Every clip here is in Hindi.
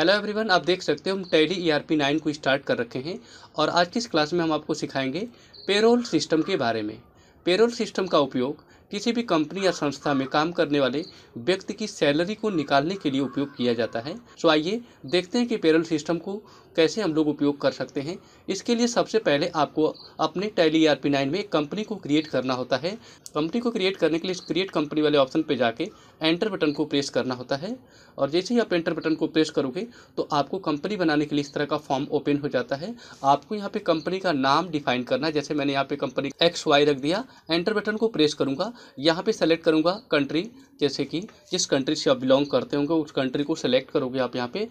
हेलो एवरीवन आप देख सकते हो हम आर ईआरपी नाइन को स्टार्ट कर रखे हैं और आज की इस क्लास में हम आपको सिखाएंगे पेरोल सिस्टम के बारे में पेरोल सिस्टम का उपयोग किसी भी कंपनी या संस्था में काम करने वाले व्यक्ति की सैलरी को निकालने के लिए उपयोग किया जाता है सो आइए देखते हैं कि पेरोल सिस्टम को कैसे हम लोग उपयोग कर सकते हैं इसके लिए सबसे पहले आपको अपने टैली आर पी नाइन में एक कंपनी को क्रिएट करना होता है कंपनी को क्रिएट करने के लिए इस क्रिएट कंपनी वाले ऑप्शन पर जाके एंटर बटन को प्रेस करना होता है और जैसे ही आप एंटर बटन को प्रेस करोगे तो आपको कंपनी बनाने के लिए इस तरह का फॉर्म ओपन हो जाता है आपको यहाँ पे कंपनी का नाम डिफाइन करना है जैसे मैंने यहाँ पे कंपनी एक्स वाई रख दिया एंटर बटन को प्रेस करूँगा यहाँ पर सेलेक्ट करूँगा कंट्री जैसे कि जिस कंट्री से आप बिलोंग करते होंगे उस कंट्री को सेलेक्ट करोगे आप यहाँ पे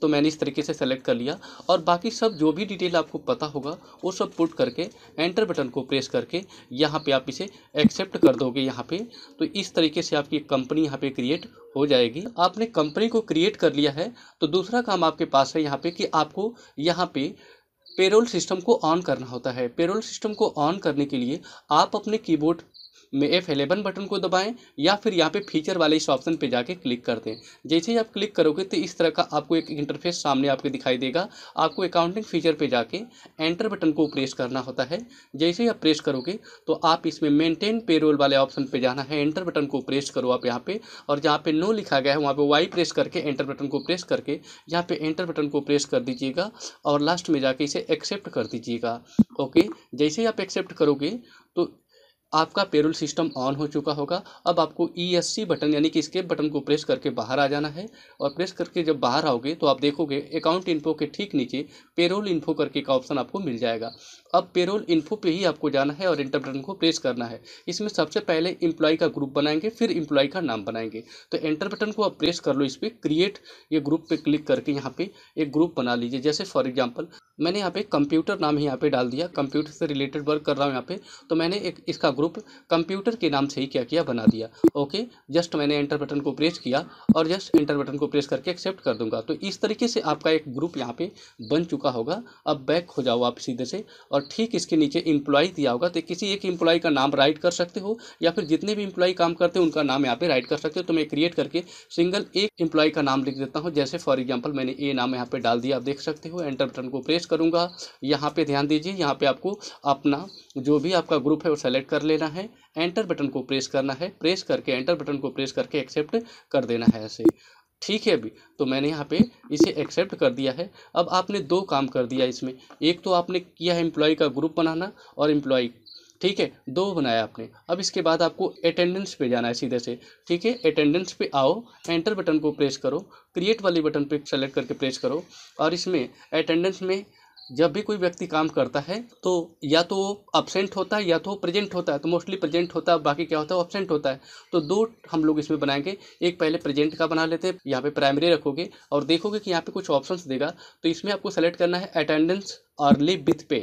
तो मैंने इस तरीके से सेलेक्ट कर लिया और बाकी सब जो भी डिटेल आपको पता होगा वो सब पुट करके एंटर बटन को प्रेस करके यहाँ पे आप इसे एक्सेप्ट कर दोगे यहाँ पे तो इस तरीके से आपकी कंपनी यहाँ पे क्रिएट हो जाएगी आपने कंपनी को क्रिएट कर लिया है तो दूसरा काम आपके पास है यहाँ पर कि आपको यहाँ पे पेरोल सिस्टम को ऑन करना होता है पेरोल सिस्टम को ऑन करने के लिए आप अपने कीबोर्ड में एफ एलेवन बटन को दबाएं या फिर यहाँ पे फीचर वाले इस ऑप्शन पे जाके क्लिक कर दें जैसे ही आप क्लिक करोगे तो इस तरह का आपको एक इंटरफेस सामने आपके दिखाई देगा आपको अकाउंटिंग फीचर पे जाके एंटर बटन को प्रेस करना होता है जैसे ही आप प्रेस करोगे तो आप इसमें मेनटेन पेरोल वाले ऑप्शन पर जाना है एंटर बटन को प्रेस करो आप यहाँ पर और जहाँ पर नो लिखा गया है वहाँ पर वाई प्रेस करके एंटर बटन को प्रेस करके यहाँ पर एंटर बटन को प्रेस कर दीजिएगा और लास्ट में जाके इसे एक्सेप्ट कर दीजिएगा ओके जैसे ही आप एक्सेप्ट करोगे तो आपका पेरोल सिस्टम ऑन हो चुका होगा अब आपको ई एस सी बटन यानी कि इसके बटन को प्रेस करके बाहर आ जाना है और प्रेस करके जब बाहर आओगे तो आप देखोगे अकाउंट इन्फो के ठीक नीचे पेरोल इन्फो करके का ऑप्शन आपको मिल जाएगा अब पेरोल इन्फो पे ही आपको जाना है और इंटर बटन को प्रेस करना है इसमें सबसे पहले इम्प्लॉय का ग्रुप बनाएंगे फिर इम्प्लॉय का नाम बनाएंगे तो एंटर बटन को आप प्रेस कर लो इस पर क्रिएट ये ग्रुप पे क्लिक करके यहाँ पे एक ग्रुप बना लीजिए जैसे फॉर एग्जाम्पल मैंने यहाँ पे कंप्यूटर नाम ही यहाँ पे डाल दिया कंप्यूटर से रिलेटेड वर्क कर रहा हूँ यहाँ पे तो मैंने एक इसका ग्रुप ग्रुप कंप्यूटर के नाम से ही क्या किया बना दिया ओके जस्ट मैंने एंटर बटन को प्रेस किया और जस्ट एंटर बटन को प्रेस करके एक्सेप्ट कर दूंगा तो इस तरीके से आपका एक ग्रुप यहाँ पे बन चुका होगा अब बैक हो जाओ आप सीधे से और ठीक इसके नीचे इंप्लॉय दिया होगा तो किसी एक इम्प्लॉय का नाम राइट कर सकते हो या फिर जितने भी इम्प्लॉय काम करते हैं उनका नाम यहाँ पे राइट कर सकते हो तो मैं क्रिएट करके सिंगल एक इम्प्लॉय का नाम लिख देता हूँ जैसे फॉर एग्जाम्पल मैंने ए नाम यहाँ पे डाल दिया आप देख सकते हो एंटर बटन को प्रेस करूँगा यहाँ पे ध्यान दीजिए यहाँ पे आपको अपना जो भी आपका ग्रुप है वो सेलेक्ट कर लेना है एंटर बटन को प्रेस करना है प्रेस करके एंटर बटन को प्रेस करके एक्सेप्ट कर देना है ऐसे ठीक है अभी तो मैंने यहाँ पे इसे एक्सेप्ट कर दिया है अब आपने दो काम कर दिया इसमें एक तो आपने किया है एम्प्लॉय का ग्रुप बनाना और एम्प्लॉय ठीक है दो बनाया आपने अब इसके बाद आपको अटेंडेंस पे जाना है सीधे से ठीक है अटेंडेंस पे आओ एंटर बटन को प्रेस करो क्रिएट वाले बटन पे सेलेक्ट करके प्रेस करो और इसमें अटेंडेंस में जब भी कोई व्यक्ति काम करता है तो या तो वो अपसेंट होता है या तो प्रेजेंट होता है तो मोस्टली प्रेजेंट होता है बाकी क्या होता है वो अपसेंट होता है तो दो हम लोग इसमें बनाएंगे एक पहले प्रेजेंट का बना लेते हैं यहाँ पे प्राइमरी रखोगे और देखोगे कि यहाँ पे कुछ ऑप्शंस देगा तो इसमें आपको सेलेक्ट करना है attendance early with pay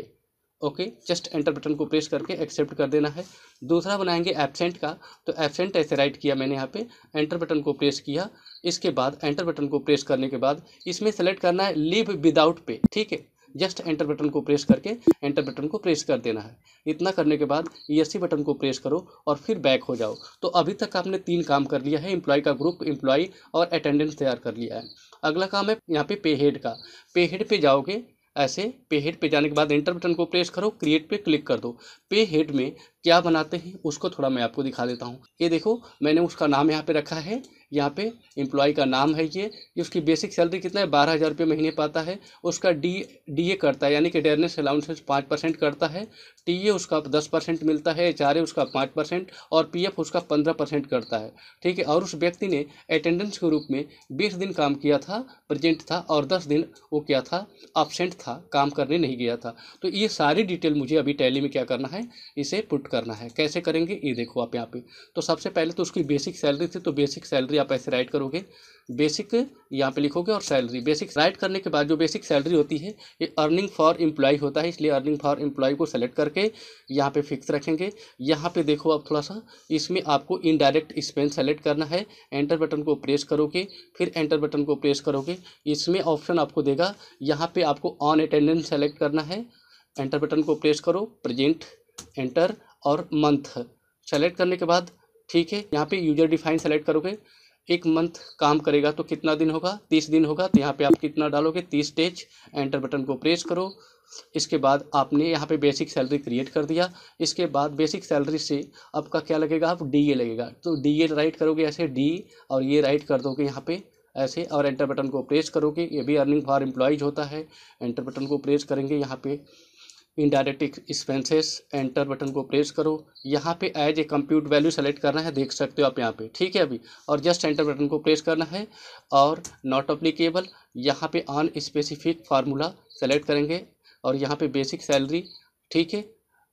okay just enter button को प्रेस करके एक्सेप्ट कर देना है दूसरा बनाएंगे एबसेंट का तो एबसेंट ऐसे राइट किया मैंने यहाँ पे एंटर बटन को प्रेस किया इसके बाद एंटर बटन को प्रेस करने के बाद इसमें सेलेक्ट करना है लिव विदाउट पे ठीक है जस्ट एंटर बटन को प्रेस करके एंटर बटन को प्रेस कर देना है इतना करने के बाद ई e बटन को प्रेस करो और फिर बैक हो जाओ तो अभी तक आपने तीन काम कर लिया है एम्प्लॉय का ग्रुप एम्प्लॉय और अटेंडेंस तैयार कर लिया है अगला काम है यहाँ पे पे हेड का पे हेड पे जाओगे ऐसे पे हेड पे जाने के बाद एंटर बटन को प्रेस करो क्रिएट पे क्लिक कर दो पे हेड में क्या बनाते हैं उसको थोड़ा मैं आपको दिखा देता हूँ ये देखो मैंने उसका नाम यहाँ पे रखा है यहाँ पे एम्प्लॉय का नाम है ये उसकी बेसिक सैलरी कितना है बारह हज़ार रुपये महीने पाता है उसका डी डी ए करता है यानी कि डेयरनेस अलाउंस पाँच परसेंट करता है टी ए उसका दस परसेंट मिलता है एच आर ए उसका पाँच परसेंट और पी एफ उसका पंद्रह परसेंट करता है ठीक है और उस व्यक्ति ने अटेंडेंस के रूप में बीस दिन काम किया था प्रेजेंट था और दस दिन वो क्या था एबसेंट था काम करने नहीं गया था तो ये सारी डिटेल मुझे अभी टैली में क्या करना है इसे पुट करना है कैसे करेंगे ये देखो आप यहाँ पे तो सबसे पहले तो उसकी बेसिक सैलरी थी तो बेसिक सैलरी आप ऐसे राइट करोगे बेसिक यहाँ पे लिखोगे और सैलरी बेसिक राइट करने के बाद जो बेसिक सैलरी होती है ये अर्निंग फॉर एम्प्लॉय होता है इसलिए अर्निंग फॉर एम्प्लॉय को सेलेक्ट करके यहाँ पे फिक्स रखेंगे यहाँ पे देखो आप थोड़ा सा इसमें आपको इनडायरेक्ट स्पेंस सेलेक्ट करना है एंटर बटन को प्रेस करोगे फिर एंटर बटन को प्रेस करोगे इसमें ऑप्शन आपको देगा यहाँ पर आपको ऑन अटेंडेंस सेलेक्ट करना है एंटर बटन को प्रेस करो प्रजेंट एंटर और मंथ सेलेक्ट करने के बाद ठीक है यहाँ पे यूजर डिफाइन सेलेक्ट करोगे एक मंथ काम करेगा तो कितना दिन होगा तीस दिन होगा तो यहाँ पे आप कितना डालोगे तीस डेज एंटर बटन को प्रेस करो इसके बाद आपने यहाँ पे बेसिक सैलरी क्रिएट कर दिया इसके बाद बेसिक सैलरी से आपका क्या लगेगा आप डी ए लगेगा तो डी ए राइट करोगे ऐसे डी और ये राइट कर दोगे यहाँ पे ऐसे और एंटर बटन को प्रेस करोगे ये भी अर्निंग फॉर एम्प्लॉयज़ होता है एंटर बटन को प्रेस करेंगे यहाँ पे इनडायरेक्ट एक्सपेंसेस एंटर बटन को प्रेस करो यहाँ पे as a compute value select करना है देख सकते हो आप यहाँ पे ठीक है अभी और जस्ट एंटर बटन को प्रेस करना है और नॉट अप्लीकेबल यहाँ पे अन स्पेसिफिक फार्मूला सेलेक्ट करेंगे और यहाँ पे बेसिक सैलरी ठीक है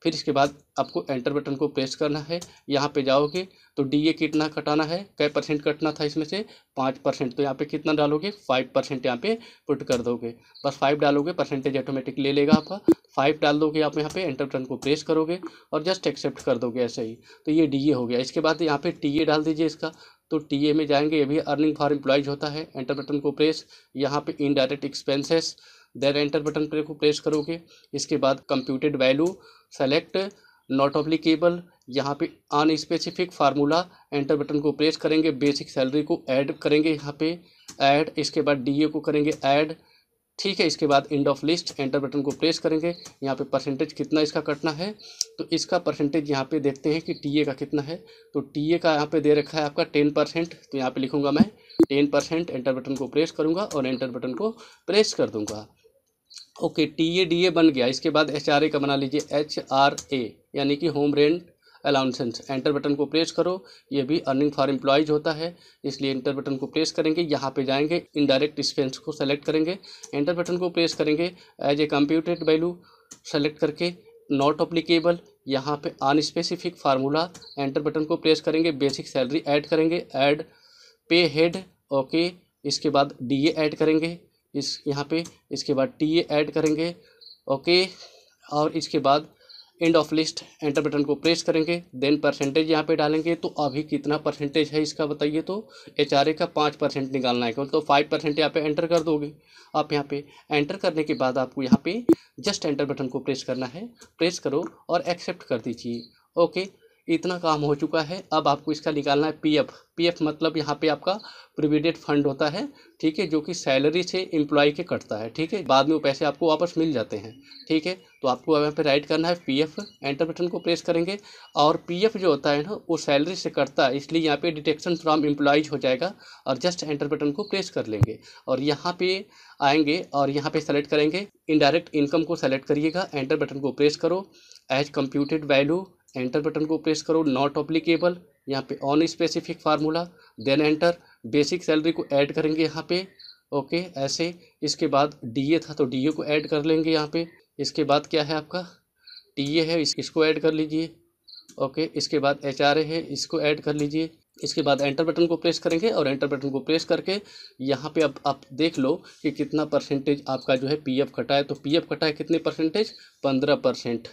फिर इसके बाद आपको एंटर बटन को प्रेस करना है यहाँ पे जाओगे तो डी ए कितना कटाना है कै परसेंट कटना था इसमें से पाँच परसेंट तो यहाँ पे कितना डालोगे फाइव परसेंट यहाँ पे पुट कर दोगे बस फाइव डालोगे परसेंटेज ऑटोमेटिक ले लेगा आपका फाइव डाल दोगे आप यहाँ पे एंटर बटन को प्रेस करोगे और जस्ट एक्सेप्ट कर दोगे ऐसे ही तो ये डी ए हो गया इसके बाद यहाँ पे टी ए डाल दीजिए इसका तो टी ए में जाएंगे ये भी अर्निंग फॉर एम्प्लॉयज होता है एंटर बटन को प्रेस यहाँ पे indirect expenses then enter button पर प्रेस करोगे इसके बाद computed value select not applicable यहाँ पे अनस्पेसिफिक फार्मूला एंटर बटन को प्रेस करेंगे बेसिक सैलरी को ऐड करेंगे यहाँ पे ऐड इसके बाद डीए को करेंगे ऐड ठीक है इसके बाद end of list enter button को प्रेस करेंगे यहाँ पे परसेंटेज कितना इसका कटना है तो इसका परसेंटेज यहाँ पे देखते हैं कि टीए का कितना है तो टीए का यहाँ पे दे रखा है आपका टेन परसेंट तो यहाँ पे लिखूंगा मैं टेन परसेंट एंटर बटन को प्रेस करूँगा और एंटर बटन को प्रेस कर दूँगा okay T A D A बन गया इसके बाद एच आर ए का बना लीजिए एच आर ए यानी कि home rent allowances enter button को प्रेस करो ये भी अर्निंग फॉर एम्प्लॉयज़ होता है इसलिए एंटर बटन को प्रेस करेंगे यहाँ पे जाएंगे इनडायरेक्ट एक्सपेंस को सेलेक्ट करेंगे एंटर बटन को प्रेस करेंगे as a computed value select करके नॉट अप्लीकेबल यहाँ पे अनस्पेसिफिक फार्मूला एंटर बटन को प्रेस करेंगे बेसिक सैलरी ऐड करेंगे एड पे हेड ओके इसके बाद डी ए ऐड करेंगे इस यहाँ पे इसके बाद टी ए ऐड करेंगे ओके और इसके बाद end of list enter button को प्रेस करेंगे देन परसेंटेज यहाँ पे डालेंगे तो अभी कितना परसेंटेज है इसका बताइए तो एच आर ए का पाँच परसेंट निकालना है केवल तो फाइव परसेंट यहाँ पे एंटर कर दोगे आप यहाँ पे एंटर करने के बाद आपको यहाँ पे जस्ट एंटर बटन को प्रेस करना है प्रेस करो और एक्सेप्ट कर दीजिए ओके इतना काम हो चुका है अब आपको इसका निकालना है पीएफ पीएफ मतलब यहाँ पे आपका प्रोविडेंट फंड होता है ठीक है जो कि सैलरी से एम्प्लॉय के कटता है ठीक है बाद में वो पैसे आपको वापस मिल जाते हैं ठीक है तो आपको अब यहाँ पे राइट करना है पीएफ एंटर बटन को प्रेस करेंगे और पीएफ जो होता है ना वो सैलरी से कटता है इसलिए यहाँ पे डिटेक्शन फ्रॉम एम्प्लॉयज हो जाएगा और जस्ट एंटर बटन को प्रेस कर लेंगे और यहाँ पे आएंगे और यहाँ पे सेलेक्ट करेंगे इनडायरेक्ट इनकम को सेलेक्ट करिएगा एंटर बटन को प्रेस करो as computed value enter button को प्रेस करो नॉट अप्लीकेबल यहाँ पे on specific formula then enter basic salary को ऐड करेंगे यहाँ पे ओके ऐसे इसके बाद डीए था तो डीए को ऐड कर लेंगे यहाँ पे इसके बाद क्या है आपका टीए है इस, इसको ऐड कर लीजिए ओके इसके बाद एच है इसको ऐड कर लीजिए इसके बाद एंटर बटन को प्रेस करेंगे और एंटर बटन को प्रेस करके यहाँ पे अब आप देख लो कि कितना परसेंटेज आपका जो है पीएफ कटा है तो पीएफ कटा है कितने परसेंटेज पंद्रह परसेंट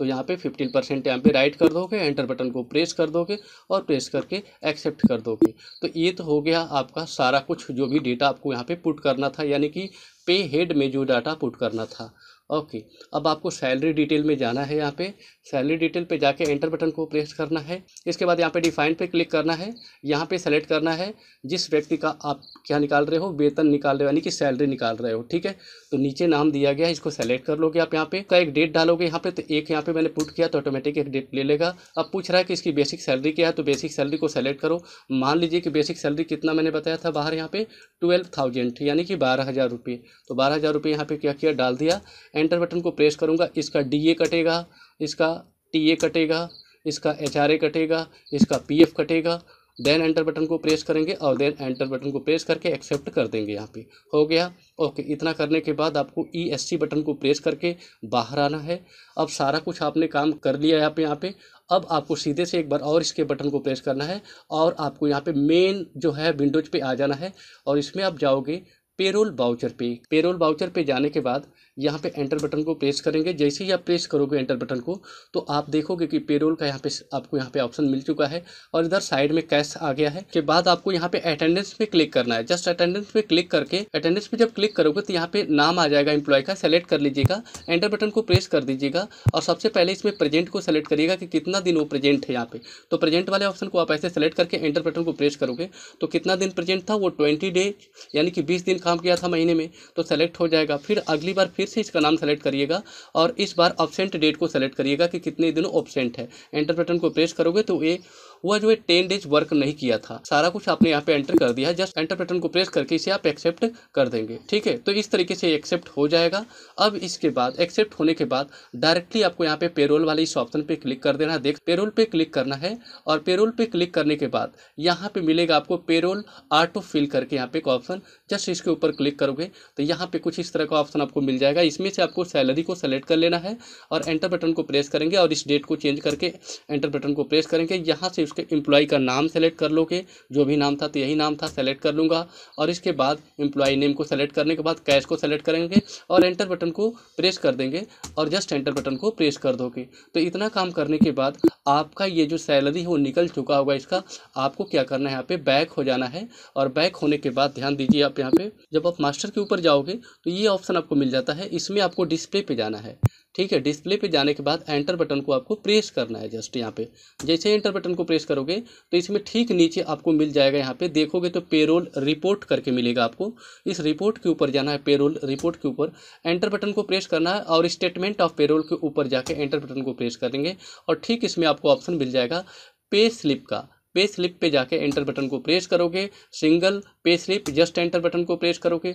तो यहाँ पे फिफ्टीन परसेंट यहाँ पे राइट कर दोगे एंटर बटन को प्रेस कर दोगे और प्रेस करके एक्सेप्ट कर दोगे तो ये तो हो गया आपका सारा कुछ जो भी डेटा आपको यहाँ पे पुट करना था यानी कि पे हेड में जो डाटा पुट करना था ओके okay. अब आपको सैलरी डिटेल में जाना है यहाँ पे सैलरी डिटेल पे जाके एंटर बटन को प्रेस करना है इसके बाद यहाँ पे डिफाइन पे क्लिक करना है यहाँ पे सेलेक्ट करना है जिस व्यक्ति का आप क्या निकाल रहे हो वेतन निकाल रहे हो यानी कि सैलरी निकाल रहे हो ठीक है तो नीचे नाम दिया गया है इसको सेलेक्ट कर लोगे आप यहाँ पे का एक डेट डालोगे यहाँ पे तो एक यहाँ पे मैंने पुट किया तो ऑटोमेटिक एक डेट ले लेगा अब पूछ रहा है कि इसकी बेसिक सैलरी क्या है तो बेसिक सैलरी को सेलेक्ट करो मान लीजिए कि बेसिक सैलरी कितना मैंने बताया था बाहर यहाँ पे ट्वेल्व थाउजेंड यानी कि बारह हज़ार रुपये तो बारह हज़ार रुपये यहाँ पे क्या किया डाल दिया एंटर बटन को प्रेस करूँगा इसका डी कटेगा इसका टी कटेगा इसका एच कटेगा इसका पी कटेगा देन एंटर बटन को प्रेस करेंगे और देन एंटर बटन को प्रेस करके एक्सेप्ट कर देंगे यहाँ पे हो गया ओके इतना करने के बाद आपको ई एस सी बटन को प्रेस करके बाहर आना है अब सारा कुछ आपने काम कर लिया यहाँ पे यहाँ पे अब आपको सीधे से एक बार और इसके बटन को प्रेस करना है और आपको यहाँ पे मेन जो है विंडोज पे आ जाना है और इसमें आप जाओगे पेरोल बाउचर पे पेरोल बाउचर पे जाने के बाद यहाँ पे एंटर बटन को प्रेस करेंगे जैसे ही आप प्रेस करोगे एंटर बटन को तो आप देखोगे कि पेरोल का यहाँ पे आपको यहाँ पे ऑप्शन मिल चुका है और इधर साइड में कैश आ गया है के बाद आपको यहाँ पे अटेंडेंस पे क्लिक करना है जस्ट अटेंडेंस पे क्लिक करके अटेंडेंस पे जब क्लिक करोगे तो यहाँ पे नाम आ जाएगा एम्प्लॉय का सेलेक्ट कर लीजिएगा एंटर बटन को प्रेस कर दीजिएगा और सबसे पहले इसमें प्रेजेंट को सेलेक्ट करिएगा कि कितना दिन वो प्रेजेंट है यहाँ पे तो प्रेजेंट वाले ऑप्शन को आप ऐसे सेलेक्ट करके एंटर बटन को प्रेस करोगे तो कितना दिन प्रेजेंट था वो ट्वेंटी डेज यानी कि बीस दिन काम किया था महीने में तो सेलेक्ट हो जाएगा फिर अगली बार फिर से इसका नाम सेलेक्ट करिएगा और इस बार ऑब्सेंट डेट को सेलेक्ट करिएगा कि कितने दिनों ऑब्सेंट है एंटर बटन को प्रेस करोगे तो ये वह जो है टेन डेज वर्क नहीं किया था सारा कुछ आपने यहाँ पे एंटर कर दिया जस्ट एंटर बटन को प्रेस करके इसे आप एक्सेप्ट कर देंगे ठीक है तो इस तरीके से एक्सेप्ट हो जाएगा अब इसके बाद एक्सेप्ट होने के बाद डायरेक्टली आपको यहाँ पे पेरोल वाले इस ऑप्शन पे क्लिक कर देना है देख पेरोल पे क्लिक करना है और पेरोल पे क्लिक करने के बाद यहाँ पे मिलेगा आपको पेरोल ऑटो फिल करके यहाँ पे एक ऑप्शन जस्ट इसके ऊपर क्लिक करोगे तो यहाँ पे कुछ इस तरह का ऑप्शन आपको मिल जाएगा इसमें से आपको सैलरी को सेलेक्ट कर लेना है और एंटर बटन को प्रेस करेंगे और इस डेट को चेंज करके एंटर बटन को प्रेस करेंगे यहाँ से उसके एम्प्लॉय का नाम सेलेक्ट कर लोगे जो भी नाम था तो यही नाम था सेलेक्ट कर लूँगा और इसके बाद एम्प्लॉय नेम को सेलेक्ट करने के बाद कैश को सेलेक्ट करेंगे और एंटर बटन को प्रेस कर देंगे और जस्ट एंटर बटन को प्रेस कर दोगे तो इतना काम करने के बाद आपका ये जो सैलरी है वो निकल चुका होगा इसका आपको क्या करना है यहाँ पे बैक हो जाना है और बैक होने के बाद ध्यान दीजिए आप यहाँ पे जब आप मास्टर के ऊपर जाओगे तो ये ऑप्शन आपको मिल जाता है इसमें आपको डिस्प्ले पे जाना है ठीक है डिस्प्ले पे जाने के बाद एंटर बटन को आपको प्रेस करना है जस्ट यहाँ पे जैसे एंटर बटन को प्रेस करोगे तो इसमें ठीक नीचे आपको मिल जाएगा यहाँ पे देखोगे तो पेरोल रिपोर्ट करके मिलेगा आपको इस रिपोर्ट के ऊपर जाना है पेरोल रिपोर्ट के ऊपर एंटर बटन को प्रेस करना है और स्टेटमेंट ऑफ पेरोल के ऊपर जाके एंटर बटन को प्रेस करेंगे और ठीक इसमें आपको ऑप्शन मिल जाएगा पे स्लिप का पे स्लिप पे जाके एंटर बटन को प्रेस करोगे single pay slip just enter button को प्रेस करोगे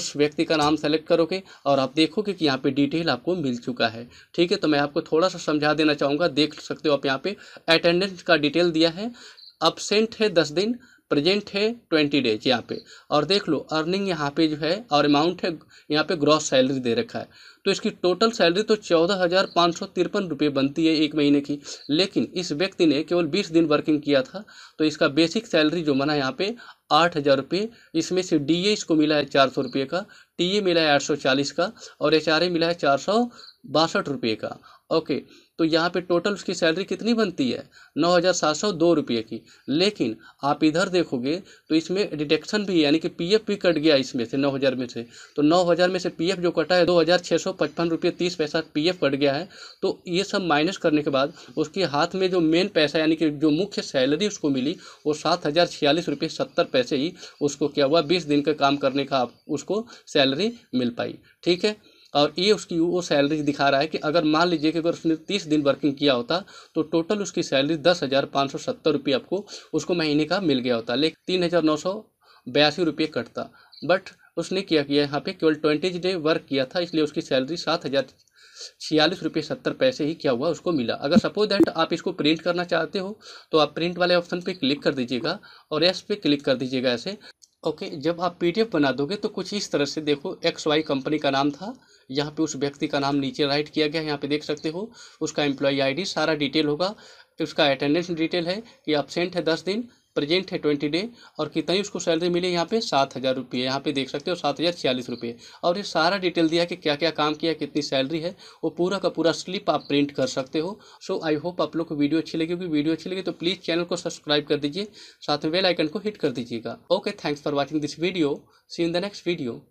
उस व्यक्ति का नाम सेलेक्ट करोगे और आप देखोगे कि यहाँ पे डिटेल आपको मिल चुका है ठीक है तो मैं आपको थोड़ा सा समझा देना चाहूँगा देख सकते हो आप यहाँ पे अटेंडेंस का डिटेल दिया है अपसेंट है दस दिन प्रेजेंट है ट्वेंटी डेज यहाँ पे और देख लो अर्निंग यहाँ पे जो है और अमाउंट है यहाँ पे ग्रॉस सैलरी दे रखा है तो इसकी टोटल सैलरी तो चौदह हज़ार पाँच सौ तिरपन रुपये बनती है एक महीने की लेकिन इस व्यक्ति ने केवल बीस दिन वर्किंग किया था तो इसका बेसिक सैलरी जो बना यहाँ पे आठ हज़ार रुपये इसमें से डी ए इसको मिला है चार सौ रुपये का टी ए मिला है आठ सौ चालीस का और एच आर ए मिला है चार सौ बासठ रुपये का ओके तो यहाँ पे टोटल उसकी सैलरी कितनी बनती है नौ हज़ार सात सौ दो रुपये की लेकिन आप इधर देखोगे तो इसमें डिडक्शन भी यानी कि पीएफ भी कट गया इसमें से नौ हज़ार में से तो नौ हज़ार में से पीएफ जो कटा है दो हज़ार छः सौ पचपन रुपये तीस पैसा पीएफ कट गया है तो ये सब माइनस करने के बाद उसके हाथ में जो मेन पैसा यानी कि जो मुख्य सैलरी उसको मिली वो सात हज़ार छियालीस रुपये सत्तर पैसे ही उसको क्या हुआ बीस दिन का काम करने का उसको सैलरी मिल पाई ठीक है और ये उसकी वो सैलरी दिखा रहा है कि अगर मान लीजिए कि अगर उसने तीस दिन वर्किंग किया होता तो टोटल उसकी सैलरी दस हज़ार पाँच सौ सत्तर रुपये आपको उसको महीने का मिल गया होता लेकिन तीन हज़ार नौ सौ बयासी रुपये कटता बट उसने क्या किया यहाँ पे केवल ट्वेंटी डे वर्क किया था इसलिए उसकी सैलरी सात हज़ार छियालीस रुपये सत्तर पैसे ही क्या हुआ उसको मिला अगर सपोज दैट आप इसको प्रिंट करना चाहते हो तो आप प्रिंट वाले ऑप्शन पे क्लिक कर दीजिएगा और एस पे क्लिक कर दीजिएगा ऐसे ओके जब आप पीडीएफ बना दोगे तो कुछ इस तरह से देखो एक्स वाई कंपनी का नाम था यहाँ पे उस व्यक्ति का नाम नीचे राइट किया गया है यहाँ पे देख सकते हो उसका एम्प्लॉई आईडी सारा डिटेल होगा उसका अटेंडेंस डिटेल है कि एबसेंट है दस दिन प्रेजेंट है ट्वेंटी डे और कितनी उसको सैलरी मिली यहाँ पे सात हज़ार रुपये यहाँ पे देख सकते हो सात हज़ार छियालीस रुपये और ये सारा डिटेल दिया कि क्या क्या काम किया कितनी सैलरी है वो पूरा का पूरा स्लिप आप प्रिंट कर सकते हो सो आई होप आप लोग को वीडियो अच्छी लगी होगी वीडियो अच्छी लगी तो प्लीज़ चैनल को सब्सक्राइब कर दीजिए साथ में बेल आइकन को हिट कर दीजिएगा okay thanks for watching this video see in the next video